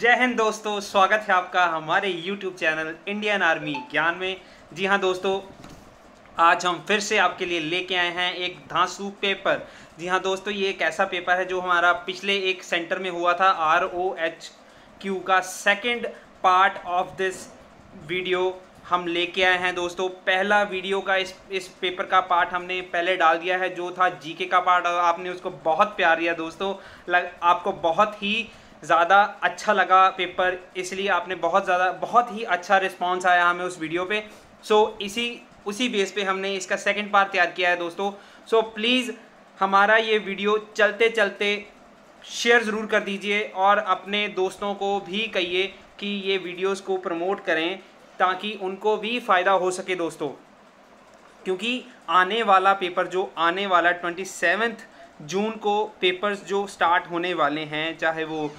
जय हिंद दोस्तों स्वागत है आपका हमारे YouTube चैनल इंडियन आर्मी ज्ञान में जी हाँ दोस्तों आज हम फिर से आपके लिए लेके आए हैं एक धांसू पेपर जी हाँ दोस्तों ये एक ऐसा पेपर है जो हमारा पिछले एक सेंटर में हुआ था आर ओ एच क्यू का second part of this video हम लेके आए हैं दोस्तों पहला वीडियो का इस इस पेपर का पार्ट हमने पहले डाल दिया है जो था जीके का पार्ट आपने उसको बहुत प्यार दिया दोस्तों लग आपको बहुत ही ज़्यादा अच्छा लगा पेपर इसलिए आपने बहुत ज़्यादा बहुत ही अच्छा रिस्पॉन्स आया हमें उस वीडियो पर सो so, इसी उसी बेस पर हमने इसका सेकेंड पार्ट तैयार किया है दोस्तों सो so, प्लीज़ हमारा ये वीडियो चलते चलते शेयर ज़रूर कर दीजिए और अपने दोस्तों को भी कहिए कि ये वीडियोस को प्रमोट करें ताकि उनको भी फ़ायदा हो सके दोस्तों क्योंकि आने वाला पेपर जो आने वाला ट्वेंटी सेवन्थ जून को पेपर्स जो स्टार्ट होने वाले हैं चाहे वो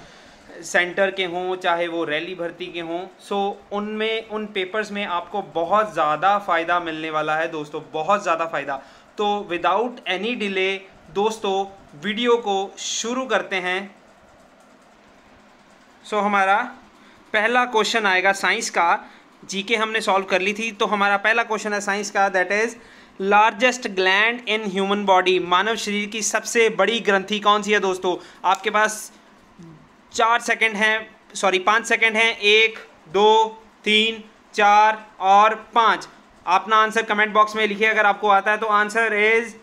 सेंटर के हों चाहे वो रैली भर्ती के हों सो उनमें उन पेपर्स में आपको बहुत ज़्यादा फ़ायदा मिलने वाला है दोस्तों बहुत ज़्यादा फ़ायदा तो विदाउट एनी डिले दोस्तों वीडियो को शुरू करते हैं सो so, हमारा पहला क्वेश्चन आएगा साइंस का जीके हमने सॉल्व कर ली थी तो हमारा पहला क्वेश्चन है साइंस का that is largest gland in human body मानव शरीर की सबसे बड़ी ग्रंथि कौन सी है दोस्तों आपके पास चार सेकंड हैं सॉरी पाँच सेकंड हैं एक दो तीन चार और पाँच अपना आंसर कमेंट बॉक्स में लिखिए अगर आपको आता है तो आंसर इज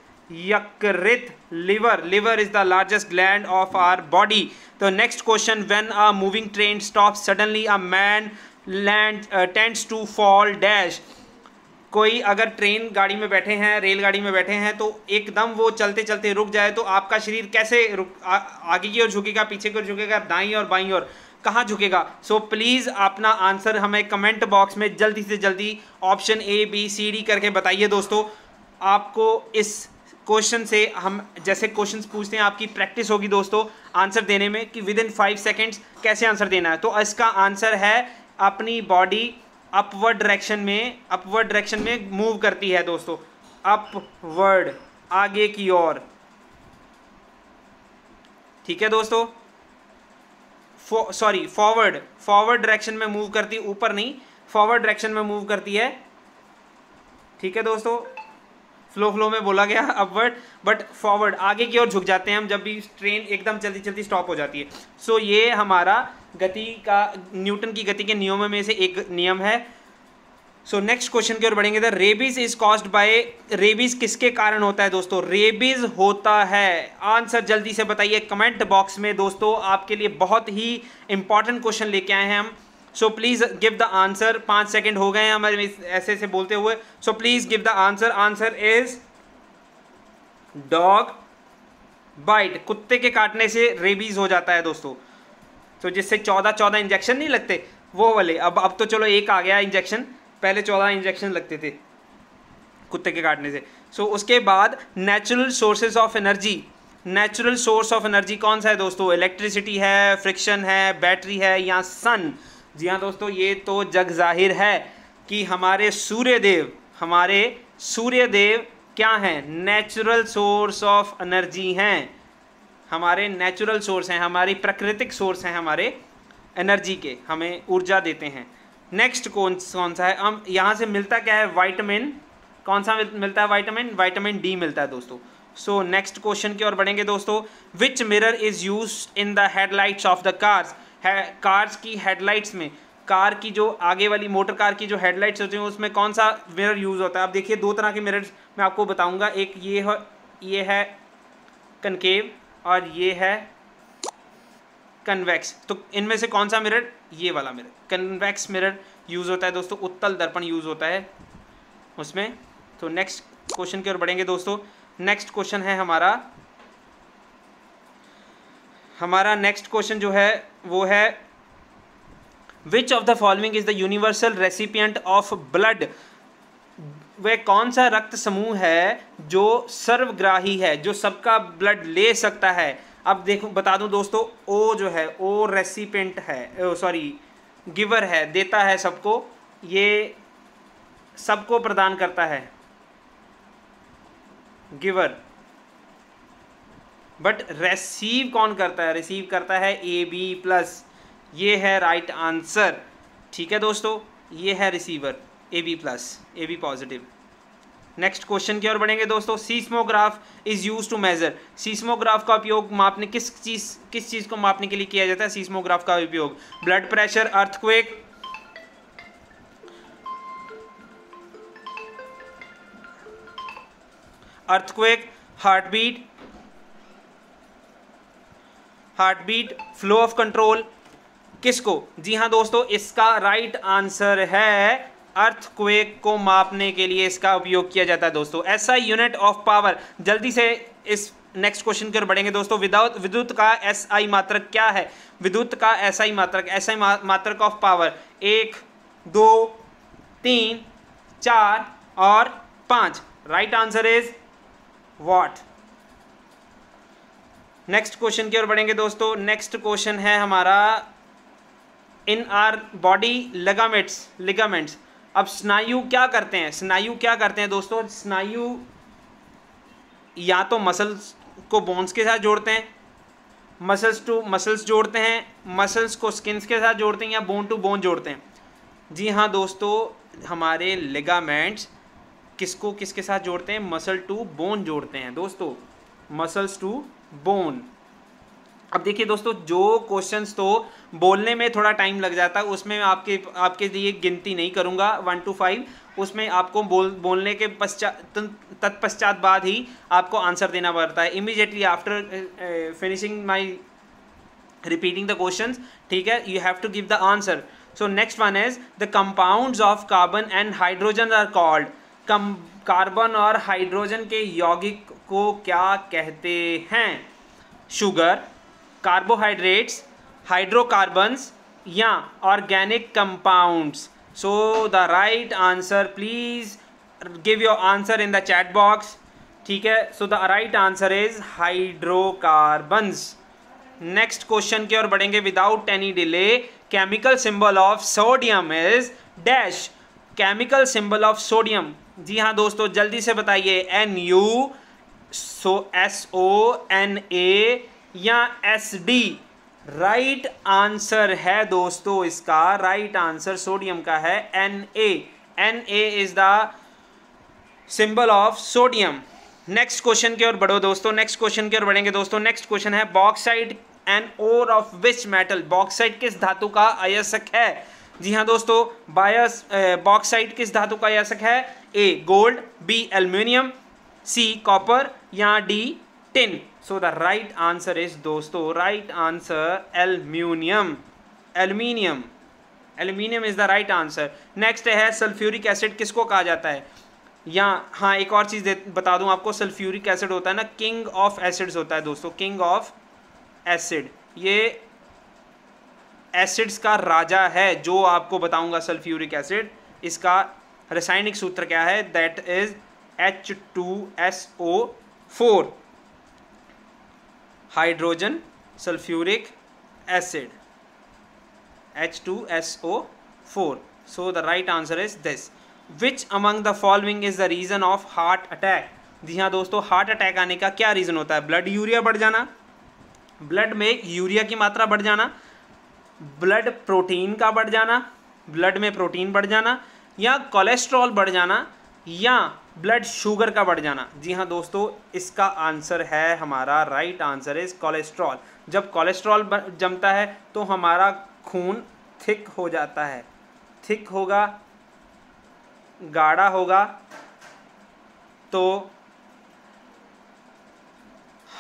यकृत liver liver is the largest gland of our body तो next question when a moving train stop suddenly a man land tends to fall dash कोई अगर ट्रेन गाड़ी में बैठे हैं रेलगाड़ी में बैठे हैं तो एकदम वो चलते चलते रुक जाए तो आपका शरीर कैसे रुक आ, आगे की ओर झुकेगा पीछे की ओर झुकेगा दाई और बाई और कहाँ झुकेगा सो so, प्लीज़ अपना आंसर हमें कमेंट बॉक्स में जल्दी से जल्दी option A B C D करके बताइए दोस्तों आपको इस क्वेश्चन से हम जैसे क्वेश्चन पूछते हैं आपकी प्रैक्टिस होगी दोस्तों आंसर देने में कि विद इन फाइव सेकेंड्स कैसे आंसर देना है तो इसका आंसर है अपनी बॉडी अपवर्ड डायरेक्शन में अपवर्ड डायरेक्शन में मूव करती है दोस्तों अपवर्ड आगे की ओर ठीक है दोस्तों सॉरी फॉरवर्ड फॉरवर्ड डायरेक्शन में मूव करती ऊपर नहीं फॉरवर्ड डायरेक्शन में मूव करती है ठीक है दोस्तों स्लो फ्लो में बोला गया अपवर्ड बट फॉरवर्ड आगे की ओर झुक जाते हैं हम जब भी ट्रेन एकदम चलती चलती स्टॉप हो जाती है सो so, ये हमारा गति का न्यूटन की गति के नियमों में से एक नियम है सो नेक्स्ट क्वेश्चन की ओर बढ़ेंगे the rabies is caused by rabies किसके कारण होता है दोस्तों रेबीज होता है आंसर जल्दी से बताइए कमेंट बॉक्स में दोस्तों आपके लिए बहुत ही इंपॉर्टेंट क्वेश्चन लेके आए हैं हम so please give the answer पाँच सेकेंड हो गए हैं हमारे ऐसे ऐसे बोलते हुए so please give the answer answer is dog bite कुत्ते के काटने से रेबीज़ हो जाता है दोस्तों तो जिससे चौदह चौदह इंजेक्शन नहीं लगते वो वाले अब अब तो चलो एक आ गया इंजेक्शन पहले चौदह इंजेक्शन लगते थे कुत्ते के काटने से सो so, उसके बाद natural sources of energy natural source of energy कौन सा है दोस्तों इलेक्ट्रिसिटी है फ्रिक्शन है बैटरी है या सन जी हाँ दोस्तों ये तो जग जाहिर है कि हमारे सूर्य देव हमारे सूर्य देव क्या हैं नेचुरल सोर्स ऑफ एनर्जी हैं हमारे नेचुरल सोर्स हैं हमारी प्राकृतिक सोर्स हैं हमारे एनर्जी के हमें ऊर्जा देते हैं नेक्स्ट कौन कौन सा है हम यहाँ से मिलता क्या है वाइटामिन कौन सा मिलता है वाइटामिन वाइटामिन डी मिलता है दोस्तों सो नेक्स्ट क्वेश्चन की ओर बढ़ेंगे दोस्तों which mirror is use in the headlights of the cars है कार्स की हेडलाइट्स में कार की जो आगे वाली मोटर कार की जो हेडलाइट्स होती हैं उसमें कौन सा मिरर यूज़ होता है आप देखिए दो तरह के मिरर्स मैं आपको बताऊंगा एक ये है ये है कनकेव और ये है कन्वेक्स तो इनमें से कौन सा मिरर ये वाला मिरर कन्वेक्स मिरर यूज़ होता है दोस्तों उत्तल दर्पण यूज़ होता है उसमें तो नेक्स्ट क्वेश्चन की ओर बढ़ेंगे दोस्तों नेक्स्ट क्वेश्चन है हमारा हमारा नेक्स्ट क्वेश्चन जो है वो है which of the following is the universal recipient of blood वह कौन सा रक्त समूह है जो सर्वग्राही है जो सबका ब्लड ले सकता है अब देखो बता दूं दोस्तों ओ जो है ओ रेसिपेंट है सॉरी गिवर है देता है सबको ये सबको प्रदान करता है गिवर बट रिसीव कौन करता है रिसीव करता है ए बी प्लस ये है राइट right आंसर ठीक है दोस्तों ये है receiver A B plus A B positive next question की ओर बढ़ेंगे दोस्तों seismograph is use to measure seismograph का उपयोग मापने किस चीज़ किस चीज़ को मापने के लिए किया जाता है सीस्मोग्राफ का उपयोग blood pressure earthquake earthquake heart beat heart beat flow of control किसको जी हाँ दोस्तों इसका राइट आंसर है अर्थक्वेक को मापने के लिए इसका उपयोग किया जाता है दोस्तों ऐसा यूनिट ऑफ पावर जल्दी से इस नेक्स्ट क्वेश्चन की ओर बढ़ेंगे दोस्तों विदाउट विद्युत का एस आई मात्रक क्या है विद्युत का एस आई मात्रक एस आई मात्रक ऑफ पावर एक दो तीन चार और पाँच right answer is what next question की ओर बढ़ेंगे दोस्तों नेक्स्ट क्वेश्चन है हमारा in our body ligaments ligaments अब स्नायु क्या करते हैं स्नायु क्या करते हैं दोस्तों स्नायु या तो मसल्स को बोन्स के साथ जोड़ते हैं मसल्स टू मसल्स जोड़ते हैं मसल्स को स्किन्स के साथ जोड़ते हैं या बोन टू बोन जोड़ते हैं जी हाँ दोस्तों हमारे लिगामेंट्स किसको किसके साथ जोड़ते हैं मसल टू बोन जोड़ते हैं दोस्तों मसल्स टू बोन अब देखिए दोस्तों जो क्वेश्चंस तो बोलने में थोड़ा टाइम लग जाता है उसमें आपके आपके लिए गिनती नहीं करूंगा वन टू फाइव उसमें आपको बोल बोलने के पश्चात तत्पश्चात बाद ही आपको आंसर देना पड़ता है immediately after finishing my repeating the question ठीक है you have to give the answer so next one is the compounds of carbon and hydrogen are called कम कार्बन और हाइड्रोजन के यौगिक को क्या कहते हैं शुगर कार्बोहाइड्रेट्स हाइड्रोकार्बन्स या organic compounds so the right answer please give your answer in the chat box ठीक है so the right answer is hydrocarbons next question की ओर बढ़ेंगे without any delay chemical symbol of sodium is dash chemical symbol of sodium जी हाँ दोस्तों जल्दी से बताइए N U so S O N A या एस डी राइट आंसर है दोस्तों इसका राइट आंसर सोडियम का है N A N A is the symbol of sodium next question की ओर बढ़ो दोस्तों नेक्स्ट क्वेश्चन की ओर बढ़ेंगे दोस्तों नेक्स्ट क्वेश्चन है bauxite an ore of which metal bauxite किस धातु का अयस्क है जी हाँ दोस्तों बायस बॉक्साइट किस धातु का यशक है A gold B aluminium C copper या D tin so the right answer is दोस्तों right answer aluminium aluminium aluminium is the right answer next है सल्फ्यूरिक एसिड किसको कहा जाता है या हाँ एक और चीज़ बता दूँ आपको सल्फ्यूरिक एसिड होता है ना किंग ऑफ एसिड्स होता है दोस्तों किंग ऑफ एसिड ये एसिड्स का राजा है जो आपको बताऊंगा सल्फ्यूरिक एसिड इसका रासायनिक सूत्र क्या है that is H two S O four hydrogen sulphuric acid H two S O four so the right answer is this which among the following is the reason of heart attack जी हाँ दोस्तों heart attack आने का क्या reason होता है blood urea बढ़ जाना ब्लड में यूरिया की मात्रा बढ़ जाना ब्लड प्रोटीन का बढ़ जाना ब्लड में प्रोटीन बढ़ जाना या कोलेस्ट्रॉल बढ़ जाना या ब्लड शुगर का बढ़ जाना जी हाँ दोस्तों इसका आंसर है हमारा राइट आंसर इज़ कोलेस्ट्रॉल जब कोलेस्ट्रॉल जमता है तो हमारा खून थिक हो जाता है थिक होगा गाढ़ा होगा तो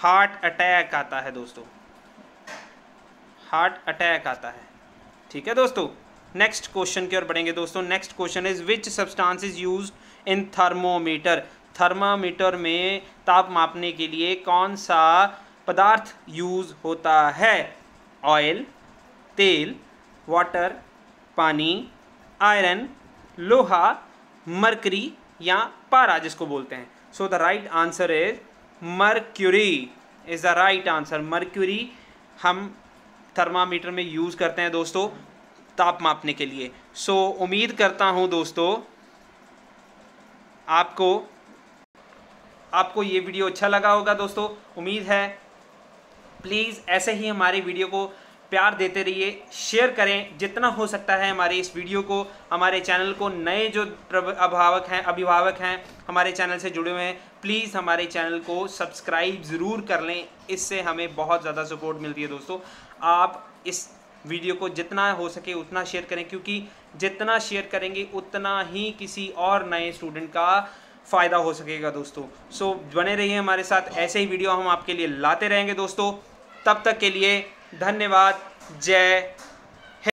हार्ट अटैक आता है दोस्तों हार्ट अटैक आता है ठीक है दोस्तों नेक्स्ट क्वेश्चन की ओर बढ़ेंगे दोस्तों next question is which substance is use in thermometer thermometer में ताप मापने के लिए कौन सा पदार्थ यूज होता है ऑयल तेल वाटर पानी आयरन लोहा मरकरी या पारा जिसको बोलते हैं so the right answer is mercury is the right answer mercury हम थर्मामीटर में यूज़ करते हैं दोस्तों ताप मापने के लिए सो so, उम्मीद करता हूँ दोस्तों आपको आपको ये वीडियो अच्छा लगा होगा दोस्तों उम्मीद है प्लीज़ ऐसे ही हमारे वीडियो को प्यार देते रहिए शेयर करें जितना हो सकता है हमारे इस वीडियो को हमारे चैनल को नए जो अभिभावक हैं अभिभावक हैं हमारे चैनल से जुड़े हुए हैं प्लीज़ हमारे चैनल को सब्सक्राइब ज़रूर कर लें इससे हमें बहुत ज़्यादा सपोर्ट मिलती है दोस्तों आप इस वीडियो को जितना हो सके उतना शेयर करें क्योंकि जितना शेयर करेंगे उतना ही किसी और नए स्टूडेंट का फ़ायदा हो सकेगा दोस्तों सो so, बने रहिए हमारे साथ ऐसे ही वीडियो हम आपके लिए लाते रहेंगे दोस्तों तब तक के लिए धन्यवाद जय